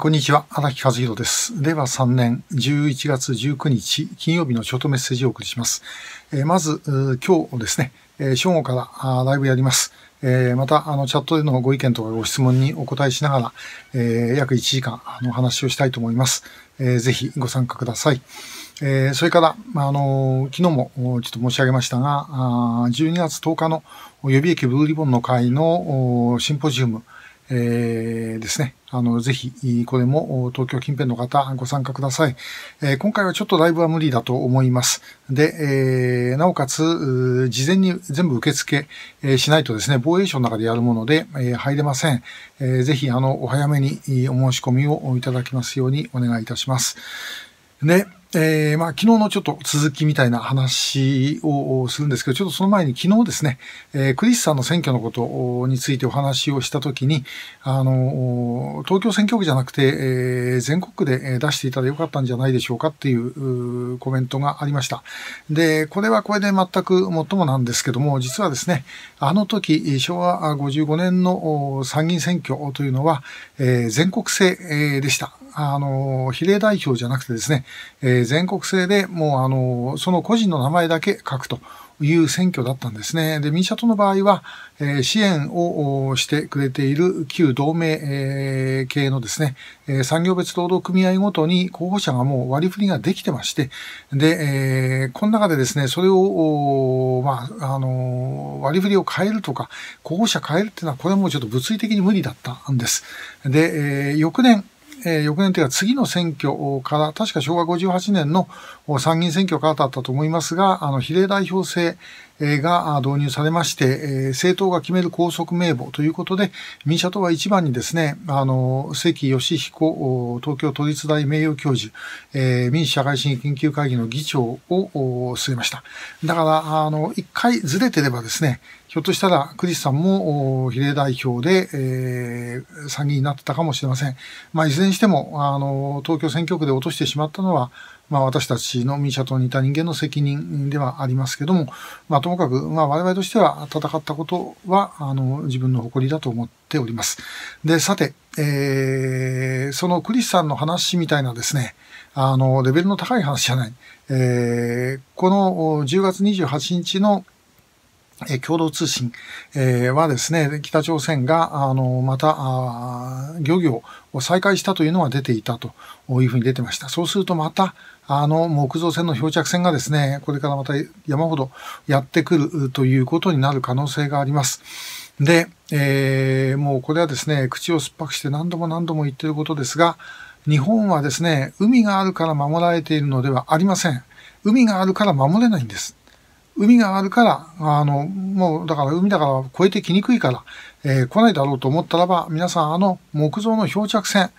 こんにちは、荒木和弘です。令和3年11月19日金曜日のショートメッセージをお送りします。えまず、今日ですね、え正午からライブやります。えまた、あの、チャットでのご意見とかご質問にお答えしながら、え約1時間、あの、話をしたいと思います。えぜひご参加ください。えそれから、あの、昨日もちょっと申し上げましたが、12月10日の予備役ブルーリボンの会のシンポジウム、えー、ですね。あの、ぜひ、これも東京近辺の方ご参加ください。えー、今回はちょっとライブは無理だと思います。で、えー、なおかつ、事前に全部受付、えしないとですね、防衛省の中でやるもので、え入れません。えぜひ、あの、お早めにお申し込みをいただきますようにお願いいたします。ね。えー、まあ、昨日のちょっと続きみたいな話をするんですけど、ちょっとその前に昨日ですね、えー、クリスさんの選挙のことについてお話をしたときに、あの、東京選挙区じゃなくて、えー、全国で出していたらよかったんじゃないでしょうかっていうコメントがありました。で、これはこれで全くもっともなんですけども、実はですね、あの時、昭和55年の参議院選挙というのは、えー、全国制でした。あの、比例代表じゃなくてですね、えー、全国制でもうあの、その個人の名前だけ書くという選挙だったんですね。で、民社党の場合は、えー、支援をしてくれている旧同盟、えー、系のですね、えー、産業別労働組合ごとに候補者がもう割り振りができてまして、で、えー、この中でですね、それを、まあ、あの割り振りを変えるとか、候補者変えるっていうのは、これはもうちょっと物理的に無理だったんです。で、え翌年、えー、翌年というか次の選挙から、確か昭和58年の参議院選挙からだったと思いますが、あの、比例代表制が導入されまして、えー、政党が決める拘束名簿ということで、民社党は一番にですね、あの、関義彦東京都立大名誉教授、えー、民主社会主義研究会議の議長を据えました。だから、あの、一回ずれてればですね、ひょっとしたら、クリスさんも比例代表で、えー、参議院になってたかもしれません。まあ、いずれにしても、あの、東京選挙区で落としてしまったのは、まあ、私たちの民社党にいた人間の責任ではありますけども、まあ、ともかく、まあ、我々としては戦ったことは、あの、自分の誇りだと思っております。で、さて、えー、そのクリスさんの話みたいなですね、あの、レベルの高い話じゃない。えー、この10月28日のえ共同通信、えはですね、北朝鮮が、あの、また、漁業を再開したというのは出ていたというふうに出てました。そうするとまた、あの、木造船の漂着船がですね、これからまた山ほどやってくるということになる可能性があります。で、えー、もうこれはですね、口を酸っぱくして何度も何度も言ってることですが、日本はですね、海があるから守られているのではありません。海があるから守れないんです。海があるから、あの、もうだから海だから越えてきにくいから、えー、来ないだろうと思ったらば、皆さんあの木造の漂着船、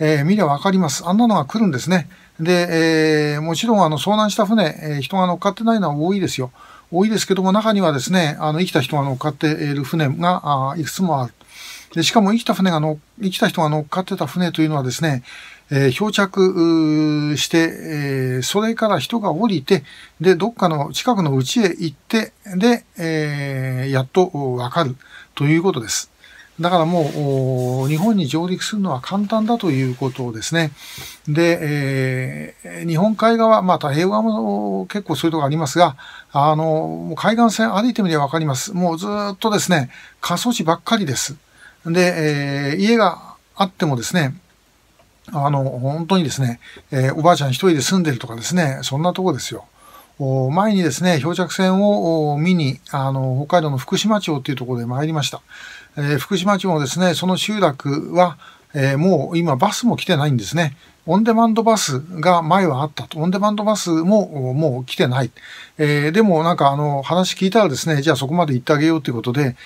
えー、見ればわかります。あんなのが来るんですね。で、えー、もちろんあの遭難した船、えー、人が乗っかってないのは多いですよ。多いですけども、中にはですね、あの、生きた人が乗っかっている船が、あいくつもある。で、しかも生きた船がの、生きた人が乗っかってた船というのはですね、え漂着して、えそれから人が降りて、で、どっかの近くの家へ行って、で、えやっとわかるということです。だからもう、日本に上陸するのは簡単だということですね。で、えー、日本海側、まあ太平洋側も結構そういうとこありますが、あの、海岸線歩いてみればわかります。もうずっとですね、過疎地ばっかりです。で、えー、家があってもですね、あの、本当にですね、えー、おばあちゃん一人で住んでるとかですね、そんなとこですよ。前にですね、漂着船を見に、あの、北海道の福島町っていうところで参りました。えー、福島町もですね、その集落は、えー、もう今バスも来てないんですね。オンデマンドバスが前はあったと。オンデマンドバスももう来てない。えー、でもなんかあの話聞いたらですね、じゃあそこまで行ってあげようということで、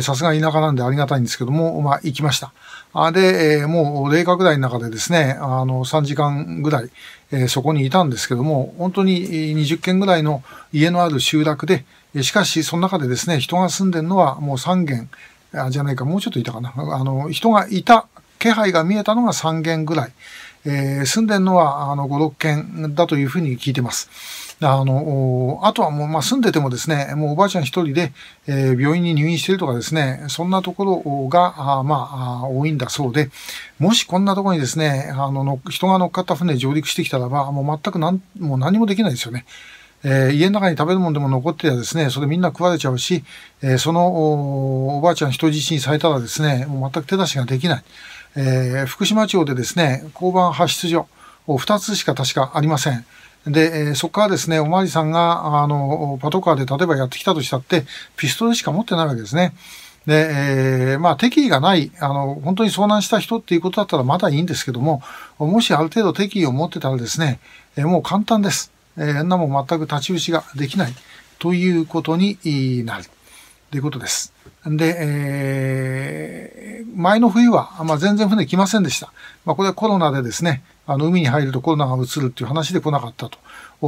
さすが田舎なんでありがたいんですけども、まあ行きました。あで、えー、もう霊拡台の中でですね、あの3時間ぐらい、えー、そこにいたんですけども、本当に20軒ぐらいの家のある集落で、しかしその中でですね、人が住んでるのはもう3軒、あじゃないか、もうちょっといたかな。あの、人がいた気配が見えたのが3軒ぐらい、えー、住んでるのはあの5、6軒だというふうに聞いてます。あの、あとはもう、まあ、住んでてもですね、もうおばあちゃん一人で、えー、病院に入院してるとかですね、そんなところが、あまあ、多いんだそうで、もしこんなところにですね、あの、人が乗っかった船上陸してきたらば、もう全くなん、もう何もできないですよね。えー、家の中に食べるもんでも残ってはですね、それみんな食われちゃうし、えー、そのおばあちゃん人質にされたらですね、もう全く手出しができない。えー、福島町でですね、交番発出所、2つしか確かありません。で、えそこからですね、おまわりさんが、あの、パトカーで例えばやってきたとしたって、ピストルしか持ってないわけですね。で、えー、まあ、敵意がない、あの、本当に遭難した人っていうことだったらまだいいんですけども、もしある程度敵意を持ってたらですね、えもう簡単です。えー、んなもん全く立ち打ちができないということになる。ということです。で、えー、前の冬は、まあ、全然船来ませんでした。まあ、これはコロナでですね、あの、海に入るとコロナがうつるっていう話で来なかったと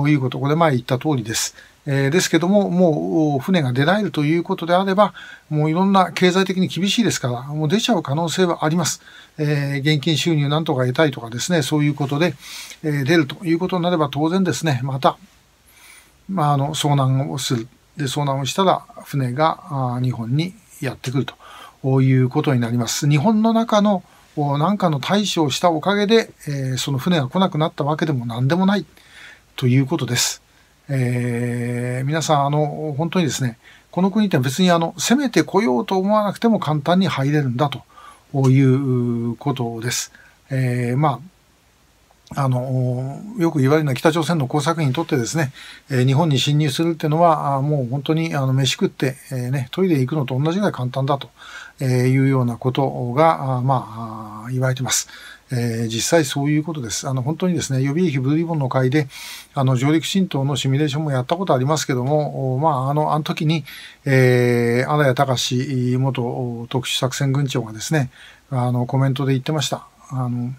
いうこと、これ前言った通りです。えー、ですけども、もう船が出られるということであれば、もういろんな経済的に厳しいですから、もう出ちゃう可能性はあります。えー、現金収入なんとか得たいとかですね、そういうことで、えー、出るということになれば当然ですね、また、まあ、あの、遭難をする。で、遭難をしたら船が日本にやってくるということになります。日本の中の何かの対処をしたおかげで、えー、その船が来なくなったわけでも何でもないということです。えー、皆さん、あの、本当にですね、この国って別にあの、攻めてこようと思わなくても簡単に入れるんだということです。えー、まあ、あの、よく言われるのは北朝鮮の工作員にとってですね、え日本に侵入するっていうのは、もう本当にあの飯食って、えね、トイレ行くのと同じぐらい簡単だと、えいうようなことが、まあ、言われてます。え実際そういうことです。あの、本当にですね、予備役ブルーリボンの会で、あの、上陸浸透のシミュレーションもやったことありますけども、まあ、あの、あの時に、えー、荒谷隆元特殊作戦軍長がですね、あの、コメントで言ってました。あの、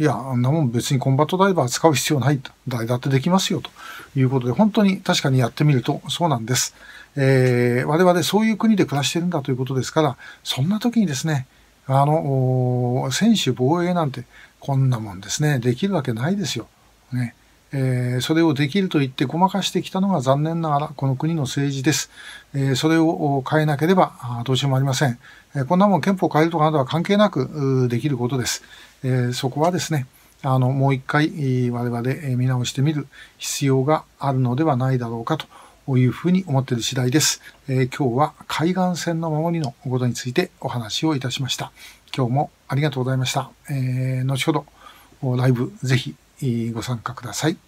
いや、あんなもん別にコンバットダイバー使う必要ないと。誰だってできますよ、ということで、本当に確かにやってみるとそうなんです。えー、我々そういう国で暮らしてるんだということですから、そんな時にですね、あの、選手防衛なんて、こんなもんですね、できるわけないですよ。ね。えー、それをできると言ってごまかしてきたのが残念ながらこの国の政治です。えー、それを変えなければどうしようもありません。えー、こんなもん憲法変えるとかなどは関係なくできることです。えそこはですね、あの、もう一回我々見直してみる必要があるのではないだろうかというふうに思っている次第です。え今日は海岸線の守りのことについてお話をいたしました。今日もありがとうございました。え後ほどライブぜひご参加ください。